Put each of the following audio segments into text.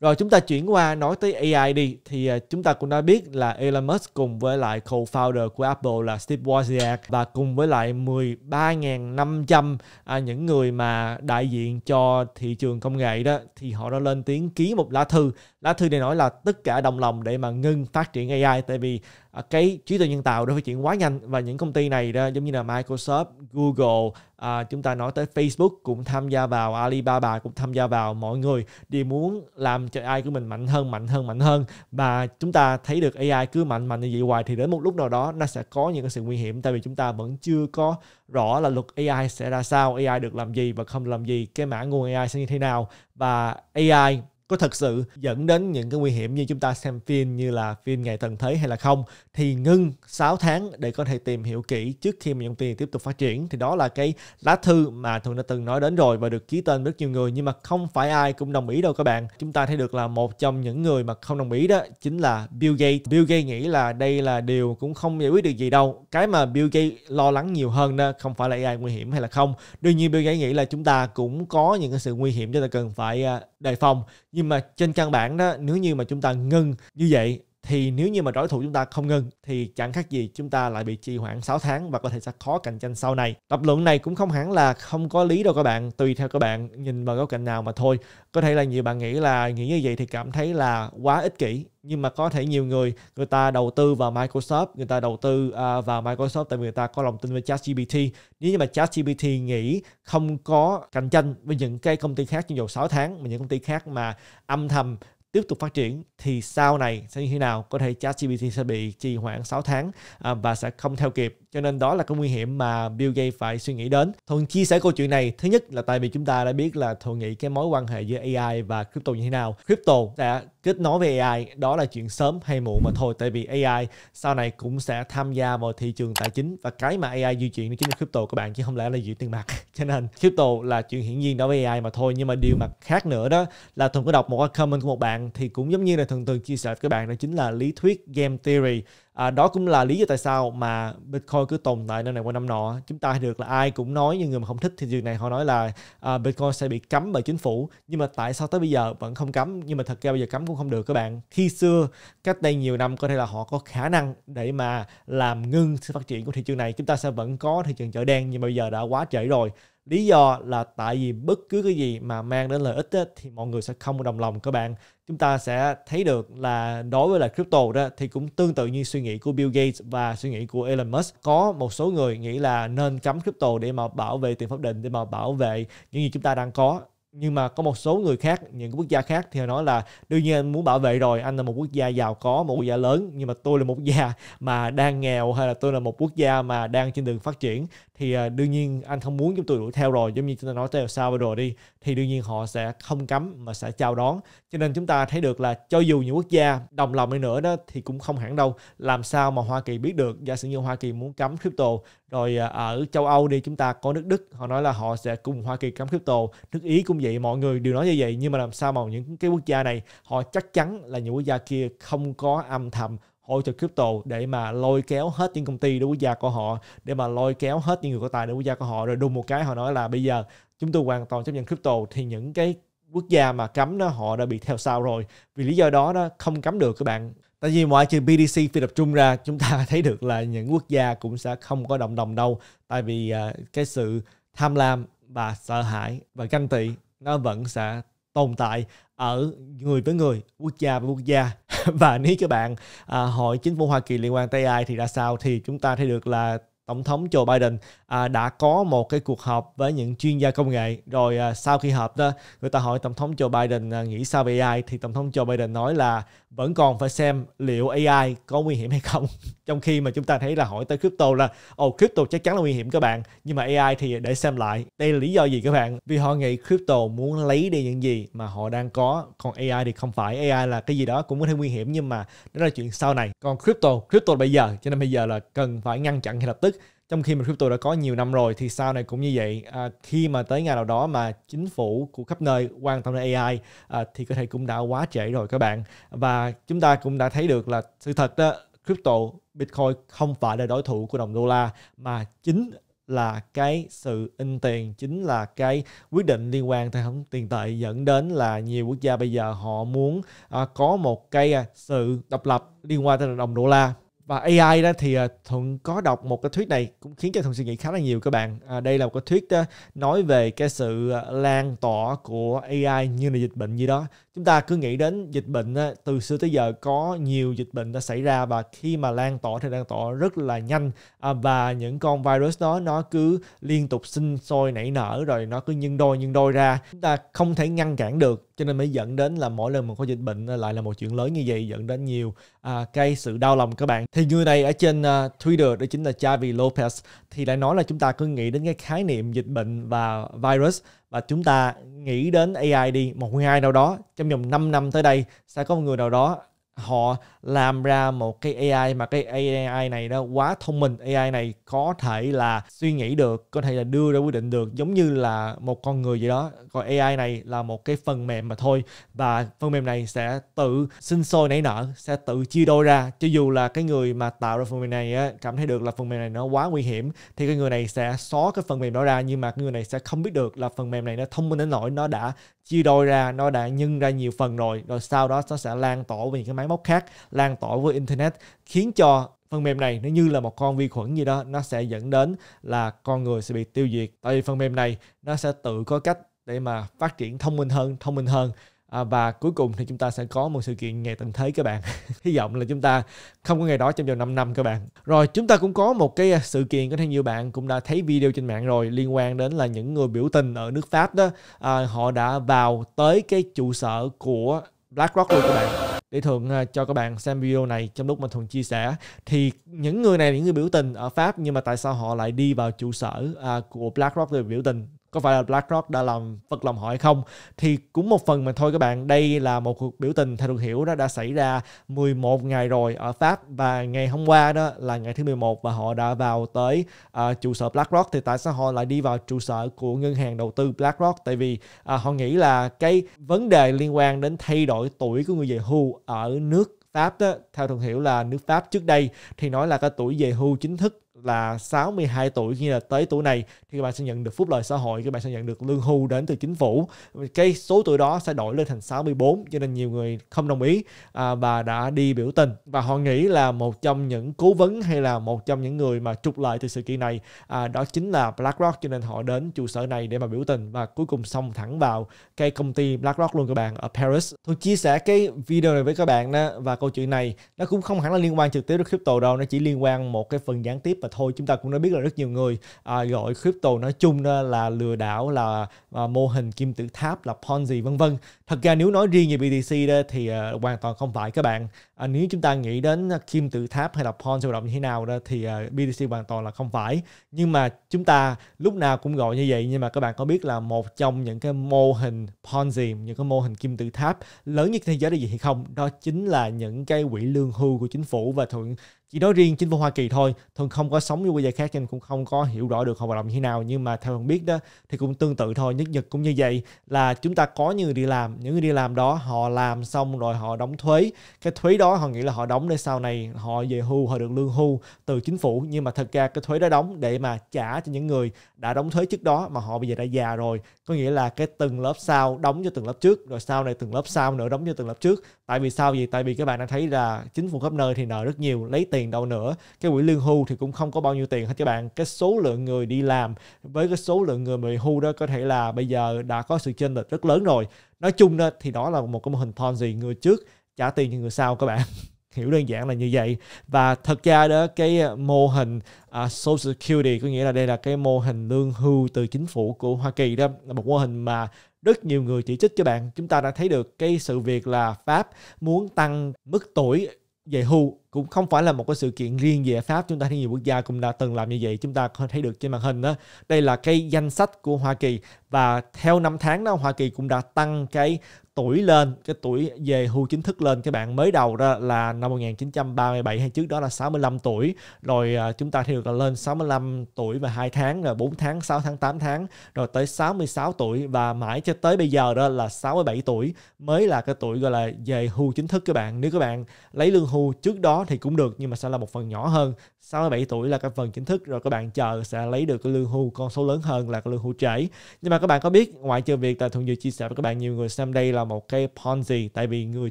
Rồi chúng ta chuyển qua nói tới AI đi thì à, chúng ta cũng đã biết là Elon Musk cùng với lại co-founder của Apple là Steve Wozniak và cùng với lại 13.500 à, những người mà đại diện cho thị trường công nghệ đó thì họ đã lên tiếng ký một lá thư lá thư này nói là tất cả đồng lòng để mà ngưng phát triển AI tại vì à, cái trí tuệ nhân tạo đã phát triển quá nhanh và những công ty này đó giống như là Microsoft, Google, à, chúng ta nói tới Facebook cũng tham gia vào, Alibaba cũng tham gia vào, mọi người đều muốn làm cho AI của mình mạnh hơn, mạnh hơn, mạnh hơn và chúng ta thấy được AI cứ mạnh mạnh như vậy hoài thì đến một lúc nào đó nó sẽ có những cái sự nguy hiểm tại vì chúng ta vẫn chưa có rõ là luật AI sẽ ra sao, AI được làm gì và không làm gì, cái mã nguồn AI sẽ như thế nào và AI có thật sự dẫn đến những cái nguy hiểm như chúng ta xem phim như là phim Ngày thần Thế hay là không thì ngưng 6 tháng để có thể tìm hiểu kỹ trước khi mà dòng tiền tiếp tục phát triển thì đó là cái lá thư mà thường đã từng nói đến rồi và được ký tên rất nhiều người nhưng mà không phải ai cũng đồng ý đâu các bạn chúng ta thấy được là một trong những người mà không đồng ý đó chính là Bill Gates Bill Gates nghĩ là đây là điều cũng không giải quyết được gì đâu cái mà Bill Gates lo lắng nhiều hơn đó không phải là AI nguy hiểm hay là không đương nhiên Bill Gates nghĩ là chúng ta cũng có những cái sự nguy hiểm chúng ta cần phải à, đề phòng nhưng mà trên căn bản đó nếu như mà chúng ta ngưng như vậy thì nếu như mà đối thủ chúng ta không ngừng thì chẳng khác gì chúng ta lại bị trì hoãn 6 tháng và có thể sẽ khó cạnh tranh sau này. Lập luận này cũng không hẳn là không có lý đâu các bạn, tùy theo các bạn nhìn vào góc cạnh nào mà thôi. Có thể là nhiều bạn nghĩ là nghĩ như vậy thì cảm thấy là quá ích kỷ, nhưng mà có thể nhiều người người ta đầu tư vào Microsoft, người ta đầu tư uh, vào Microsoft tại vì người ta có lòng tin với ChatGPT. Nếu như mà ChatGPT nghĩ không có cạnh tranh với những cái công ty khác trong vòng 6 tháng mà những công ty khác mà âm thầm tiếp tục phát triển thì sau này sẽ như thế nào có thể ChatGPT sẽ bị trì hoãn 6 tháng à, và sẽ không theo kịp cho nên đó là cái nguy hiểm mà Bill Gates phải suy nghĩ đến thuần chia sẻ câu chuyện này thứ nhất là tại vì chúng ta đã biết là thuần nghĩ cái mối quan hệ giữa AI và crypto như thế nào crypto đã kết nối với AI đó là chuyện sớm hay muộn mà thôi tại vì AI sau này cũng sẽ tham gia vào thị trường tài chính và cái mà AI di chuyển chính là crypto các bạn chứ không lẽ là giữ tiền mặt cho nên crypto là chuyện hiển nhiên đối với AI mà thôi nhưng mà điều mà khác nữa đó là thường có đọc một comment của một bạn thì cũng giống như là thường thường chia sẻ với các bạn đó chính là lý thuyết game theory à, đó cũng là lý do tại sao mà Bitcoin cứ tồn tại nơi này qua năm nọ chúng ta được là ai cũng nói nhưng người mà không thích thì điều này họ nói là à, Bitcoin sẽ bị cấm bởi chính phủ nhưng mà tại sao tới bây giờ vẫn không cấm nhưng mà thật ra bây giờ cấm cũng không được các bạn khi xưa cách đây nhiều năm có thể là họ có khả năng để mà làm ngưng sự phát triển của thị trường này chúng ta sẽ vẫn có thị trường chợ đen nhưng mà bây giờ đã quá trễ rồi lý do là tại vì bất cứ cái gì mà mang đến lợi ích á, thì mọi người sẽ không đồng lòng các bạn chúng ta sẽ thấy được là đối với lại crypto đó thì cũng tương tự như suy nghĩ của Bill Gates và suy nghĩ của Elon Musk có một số người nghĩ là nên cấm crypto để mà bảo vệ tiền pháp định để mà bảo vệ những gì chúng ta đang có nhưng mà có một số người khác những quốc gia khác thì họ nói là đương nhiên anh muốn bảo vệ rồi anh là một quốc gia giàu có một quốc gia lớn nhưng mà tôi là một quốc gia mà đang nghèo hay là tôi là một quốc gia mà đang trên đường phát triển thì ờ, đương nhiên anh không muốn chúng tôi đuổi theo rồi giống như chúng ta nói tới Salvador đi thì đương nhiên họ sẽ không cấm mà sẽ chào đón cho nên chúng ta thấy được là cho dù những quốc gia đồng lòng đi nữa đó thì cũng không hẳn đâu làm sao mà Hoa Kỳ biết được giả sử như Hoa Kỳ muốn cấm crypto rồi ờ, ở châu Âu đi chúng ta có nước Đức họ nói là họ sẽ cùng Hoa Kỳ cấm crypto nước Ý cũng vậy mọi người đều nói như vậy nhưng mà làm sao mà những cái quốc gia này họ chắc chắn là những quốc gia kia không có âm thầm ôi trời crypto để mà lôi kéo hết những công ty đối quốc gia của họ để mà lôi kéo hết những người có tài đối quốc gia của họ rồi đùng một cái họ nói là bây giờ chúng tôi hoàn toàn chấp nhận crypto thì những cái quốc gia mà cấm nó họ đã bị theo sau rồi vì lý do đó nó không cấm được các bạn tại vì ngoại trừ BDC phi tập trung ra chúng ta thấy được là những quốc gia cũng sẽ không có đồng đồng đâu tại vì uh, cái sự tham lam và sợ hãi và ganh tị nó vẫn sẽ tồn tại ở người với người, quốc gia với quốc gia. Và nếu các bạn à, hỏi chính phủ Hoa Kỳ liên quan tới AI thì ra sao thì chúng ta thấy được là Tổng thống Joe Biden à, đã có một cái cuộc họp với những chuyên gia công nghệ. Rồi à, sau khi họp đó, người ta hỏi Tổng thống Joe Biden à, nghĩ sao về AI thì Tổng thống Joe Biden nói là vẫn còn phải xem liệu AI có nguy hiểm hay không. Trong khi mà chúng ta thấy là hỏi tới crypto là ồ oh, crypto chắc chắn là nguy hiểm các bạn, nhưng mà AI thì để xem lại. Đây là lý do gì các bạn? Vì họ nghĩ crypto muốn lấy đi những gì mà họ đang có, còn AI thì không phải. AI là cái gì đó cũng có thể nguy hiểm nhưng mà đó là chuyện sau này. Còn crypto, crypto bây giờ cho nên bây giờ là cần phải ngăn chặn ngay lập tức trong khi mà crypto đã có nhiều năm rồi thì sau này cũng như vậy à, khi mà tới ngày nào đó mà chính phủ của khắp nơi quan tâm đến AI à, thì có thể cũng đã quá trễ rồi các bạn và chúng ta cũng đã thấy được là sự thật đó crypto Bitcoin không phải là đối thủ của đồng đô la mà chính là cái sự in tiền chính là cái quyết định liên quan tới thống tiền tệ dẫn đến là nhiều quốc gia bây giờ họ muốn à, có một cái à, sự độc lập liên quan tới đồng đô la và AI đó thì à, thuận có đọc một cái thuyết này cũng khiến cho thuận suy nghĩ khá là nhiều các bạn à, đây là một cái thuyết à, nói về cái sự à, lan tỏa của AI như là dịch bệnh gì đó chúng ta cứ nghĩ đến dịch bệnh từ xưa tới giờ có nhiều dịch bệnh đã xảy ra và khi mà lan tỏa thì lan tỏa rất là nhanh à, và những con virus đó nó cứ liên tục sinh sôi nảy nở rồi nó cứ nhân đôi nhân đôi ra chúng ta không thể ngăn cản được cho nên mới dẫn đến là mỗi lần mà có dịch bệnh lại là một chuyện lớn như vậy dẫn đến nhiều à, cái sự đau lòng các bạn thì người này ở trên à, Twitter đó chính là Xavi Lopez thì lại nói là chúng ta cứ nghĩ đến cái khái niệm dịch bệnh và virus và chúng ta nghĩ đến AI đi một ai nào đó trong vòng 5 năm tới đây sẽ có một người nào đó họ làm ra một cái AI mà cái AI này nó quá thông minh AI này có thể là suy nghĩ được có thể là đưa ra quyết định được giống như là một con người gì đó còn AI này là một cái phần mềm mà thôi và phần mềm này sẽ tự sinh sôi nảy nở sẽ tự chia đôi ra cho dù là cái người mà tạo ra phần mềm này cảm thấy được là phần mềm này nó quá nguy hiểm thì cái người này sẽ xóa cái phần mềm đó ra nhưng mà cái người này sẽ không biết được là phần mềm này nó thông minh đến nỗi nó đã chia đôi ra nó đã nhân ra nhiều phần rồi rồi sau đó nó sẽ lan tỏa về những cái máy móc khác lan tỏa với internet khiến cho phần mềm này nó như là một con vi khuẩn gì đó nó sẽ dẫn đến là con người sẽ bị tiêu diệt tại vì phần mềm này nó sẽ tự có cách để mà phát triển thông minh hơn thông minh hơn à, và cuối cùng thì chúng ta sẽ có một sự kiện ngày tận thế các bạn hy vọng là chúng ta không có ngày đó trong vòng 5 năm các bạn rồi chúng ta cũng có một cái à, sự kiện có thể nhiều bạn cũng đã thấy video trên mạng rồi liên quan đến là những người biểu tình ở nước Pháp đó à, họ đã vào tới cái trụ sở của BlackRock luôn các bạn để thường à, cho các bạn xem video này trong lúc mà thường chia sẻ thì những người này là những người biểu tình ở Pháp nhưng mà tại sao họ lại đi vào trụ sở à, của BlackRock để biểu tình có phải là BlackRock đã làm vật lòng họ hay không thì cũng một phần mà thôi các bạn đây là một cuộc biểu tình theo được hiểu đó đã xảy ra 11 ngày rồi ở Pháp và ngày hôm qua đó là ngày thứ 11 và họ đã vào tới uh, trụ sở BlackRock thì tại sao họ lại đi vào trụ sở của ngân hàng đầu tư BlackRock tại vì uh, họ nghĩ là cái vấn đề liên quan đến thay đổi tuổi của người về hưu ở nước Pháp đó, theo thường hiểu là nước Pháp trước đây thì nói là cái tuổi về hưu chính thức là 62 tuổi như là tới tuổi này thì các bạn sẽ nhận được phúc lợi xã hội các bạn sẽ nhận được lương hưu đến từ chính phủ cái số tuổi đó sẽ đổi lên thành 64 cho nên nhiều người không đồng ý à, và đã đi biểu tình và họ nghĩ là một trong những cố vấn hay là một trong những người mà trục lợi từ sự kiện này à, đó chính là BlackRock cho nên họ đến trụ sở này để mà biểu tình và cuối cùng xông thẳng vào cái công ty BlackRock luôn các bạn ở Paris tôi chia sẻ cái video này với các bạn đó và câu chuyện này nó cũng không hẳn là liên quan trực tiếp đến crypto đâu nó chỉ liên quan một cái phần gián tiếp và thôi chúng ta cũng đã biết là rất nhiều người à, gọi crypto nói chung là lừa đảo là à, mô hình kim tự tháp là ponzi vân vân thật ra nếu nói riêng về BTC đó thì à, hoàn toàn không phải các bạn à, nếu chúng ta nghĩ đến kim tự tháp hay là ponzi hoạt động như thế nào đó thì à, BTC hoàn toàn là không phải nhưng mà chúng ta lúc nào cũng gọi như vậy nhưng mà các bạn có biết là một trong những cái mô hình ponzi những cái mô hình kim tự tháp lớn nhất thế giới là gì hay không đó chính là những cái quỹ lương hưu của chính phủ và thuận chỉ nói riêng chính phủ Hoa Kỳ thôi thường không có sống với quốc gia khác nên cũng không có hiểu rõ được họ hoạt động như thế nào nhưng mà theo mình biết đó thì cũng tương tự thôi nhất Nhật cũng như vậy là chúng ta có những người đi làm những người đi làm đó họ làm xong rồi họ đóng thuế cái thuế đó họ nghĩ là họ đóng để sau này họ về hưu họ được lương hưu từ chính phủ nhưng mà thật ra cái thuế đó đóng để mà trả cho những người đã đóng thuế trước đó mà họ bây giờ đã già rồi có nghĩa là cái từng lớp sau đóng cho từng lớp trước rồi sau này từng lớp sau nữa đóng cho từng lớp trước tại vì sao gì? tại vì các bạn đã thấy là chính phủ khắp nơi thì nợ rất nhiều lấy tiền đâu nữa cái quỹ lương hưu thì cũng không có bao nhiêu tiền hết các bạn cái số lượng người đi làm với cái số lượng người bị hưu đó có thể là bây giờ đã có sự chênh lệch rất lớn rồi nói chung đó, thì đó là một cái mô hình ponzi người trước trả tiền cho người sau các bạn hiểu đơn giản là như vậy và thật ra đó cái mô hình uh, social security có nghĩa là đây là cái mô hình lương hưu từ chính phủ của hoa kỳ đó là một mô hình mà rất nhiều người chỉ trích cho bạn chúng ta đã thấy được cái sự việc là pháp muốn tăng mức tuổi về hưu cũng không phải là một cái sự kiện riêng về Pháp chúng ta thấy nhiều quốc gia cũng đã từng làm như vậy chúng ta có thấy được trên màn hình đó đây là cái danh sách của Hoa Kỳ và theo năm tháng đó Hoa Kỳ cũng đã tăng cái tuổi lên cái tuổi về hưu chính thức lên các bạn mới đầu ra là năm 1937 hay trước đó là 65 tuổi rồi à, chúng ta thấy được là lên 65 tuổi và 2 tháng rồi 4 tháng 6 tháng 8 tháng rồi tới 66 tuổi và mãi cho tới bây giờ đó là 67 tuổi mới là cái tuổi gọi là về hưu chính thức các bạn nếu các bạn lấy lương hưu trước đó thì cũng được nhưng mà sẽ là một phần nhỏ hơn 67 tuổi là cái phần chính thức rồi các bạn chờ sẽ lấy được cái lương hưu con số lớn hơn là cái lương hưu trễ nhưng mà các bạn có biết ngoại trừ việc là thường vừa chia sẻ với các bạn nhiều người xem đây là một cái ponzi tại vì người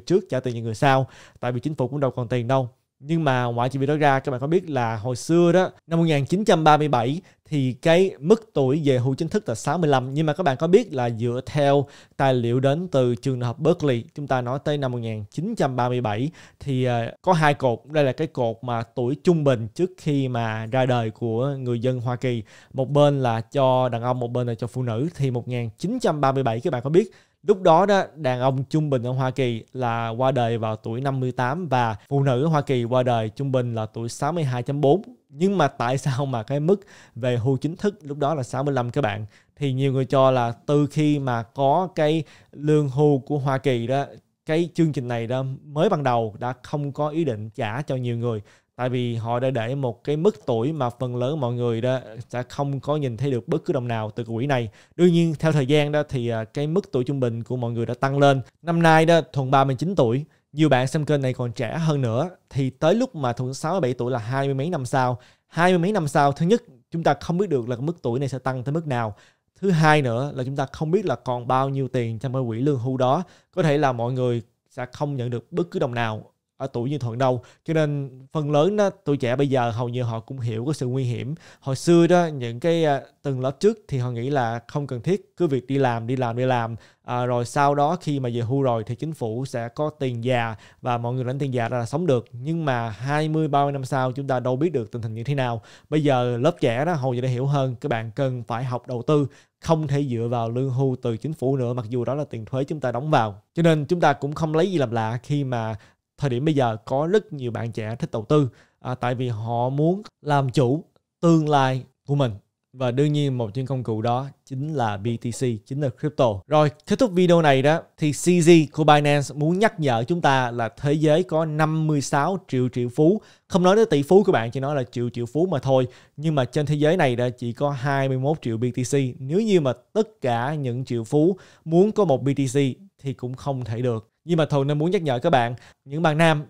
trước trả tiền cho người sau tại vì chính phủ cũng đâu còn tiền đâu nhưng mà ngoại trừ việc đó ra các bạn có biết là hồi xưa đó năm 1937 thì cái mức tuổi về hưu chính thức là 65 nhưng mà các bạn có biết là dựa theo tài liệu đến từ trường đại học Berkeley chúng ta nói tới năm 1937 thì ờ, có hai cột đây là cái cột mà tuổi trung bình trước khi mà ra đời của người dân Hoa Kỳ một bên là cho đàn ông một bên là cho phụ nữ thì 1937 các bạn có biết Lúc đó đó, đàn ông trung bình ở Hoa Kỳ là qua đời vào tuổi 58 và phụ nữ ở Hoa Kỳ qua đời trung bình là tuổi 62.4. Nhưng mà tại sao mà cái mức về hưu chính thức lúc đó là 65 các bạn? Thì nhiều người cho là từ khi mà có cái lương hưu của Hoa Kỳ đó cái chương trình này đó mới ban đầu đã không có ý định trả cho nhiều người tại vì họ đã để một cái mức tuổi mà phần lớn mọi người đó sẽ không có nhìn thấy được bất cứ đồng nào từ quỹ này đương nhiên theo thời gian đó thì à, cái mức tuổi trung bình của mọi người đã tăng lên năm nay đó thuận 39 tuổi nhiều bạn xem kênh này còn trẻ hơn nữa thì tới lúc mà thuận 67 tuổi là hai mươi mấy năm sau hai mươi mấy năm sau thứ nhất chúng ta không biết được là mức tuổi này sẽ tăng tới mức nào thứ hai nữa là chúng ta không biết là còn bao nhiêu tiền trong cái quỹ lương hưu đó có thể là mọi người sẽ không nhận được bất cứ đồng nào ở tuổi như thuận đâu cho nên phần lớn đó tuổi trẻ bây giờ hầu như họ cũng hiểu cái sự nguy hiểm hồi xưa đó những cái à, từng lớp trước thì họ nghĩ là không cần thiết cứ việc đi làm đi làm đi làm à, rồi sau đó khi mà về hưu rồi thì chính phủ sẽ có tiền già và mọi người lãnh tiền già ra là sống được nhưng mà 20 30 năm sau chúng ta đâu biết được tình hình như thế nào bây giờ lớp trẻ đó hầu như đã hiểu hơn các bạn cần phải học đầu tư không thể dựa vào lương hưu từ chính phủ nữa mặc dù đó là tiền thuế chúng ta đóng vào cho nên chúng ta cũng không lấy gì làm lạ khi mà thời điểm bây giờ có rất nhiều bạn trẻ thích đầu tư à, tại vì họ muốn làm chủ tương lai của mình và đương nhiên một trong công cụ đó chính là BTC, chính là crypto. Rồi, kết thúc video này đó thì CZ của Binance muốn nhắc nhở chúng ta là thế giới có 56 triệu triệu phú. Không nói tới tỷ phú các bạn, chỉ nói là triệu triệu phú mà thôi. Nhưng mà trên thế giới này đã chỉ có 21 triệu BTC. Nếu như mà tất cả những triệu phú muốn có một BTC thì cũng không thể được nhưng mà Thuần nên muốn nhắc nhở các bạn những bạn nam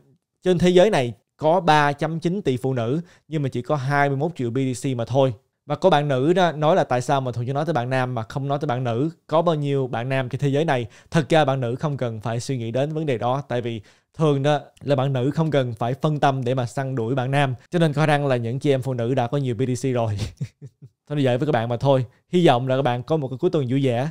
trên thế giới này có 3.9 tỷ phụ nữ nhưng mà chỉ có 21 triệu BDC mà thôi và có bạn nữ đó nói là tại sao mà Thuận chỉ nói tới bạn nam mà không nói tới bạn nữ có bao nhiêu bạn nam trên thế giới này thật ra bạn nữ không cần phải suy nghĩ đến vấn đề đó tại vì thường đó là bạn nữ không cần phải phân tâm để mà săn đuổi bạn nam cho nên có rằng là những chị em phụ nữ đã có nhiều BDC rồi thôi như vậy với các bạn mà thôi hy vọng là các bạn có một cái cuối tuần vui vẻ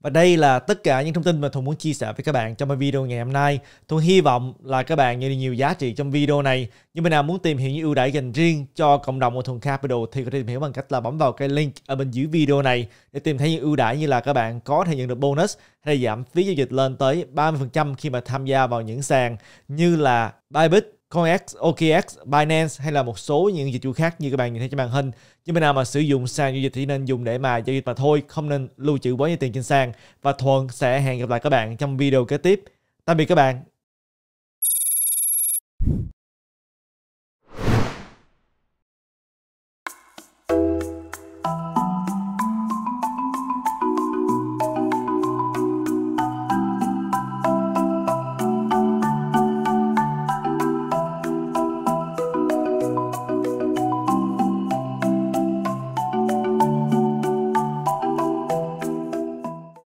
Và đây là tất cả những thông tin mà Thuận muốn chia sẻ với các bạn trong video ngày hôm nay. Thuận hy vọng là các bạn nhận được nhiều giá trị trong video này. Nhưng mà nào muốn tìm hiểu những ưu đãi dành riêng cho cộng đồng của Thuận Capital thì có thể tìm hiểu bằng cách là bấm vào cái link ở bên dưới video này để tìm thấy những ưu đãi như là các bạn có thể nhận được bonus hay giảm phí giao dịch lên tới 30% khi mà tham gia vào những sàn như là Bybit, CoinEx, OKX, Binance hay là một số những dịch vụ khác như các bạn nhìn thấy trên màn hình. Nhưng bên nào mà sử dụng sàn giao dịch thì nên dùng để mà giao dịch mà thôi, không nên lưu trữ quá nhiều tiền trên sàn. Và Thuận sẽ hẹn gặp lại các bạn trong video kế tiếp. Tạm biệt các bạn.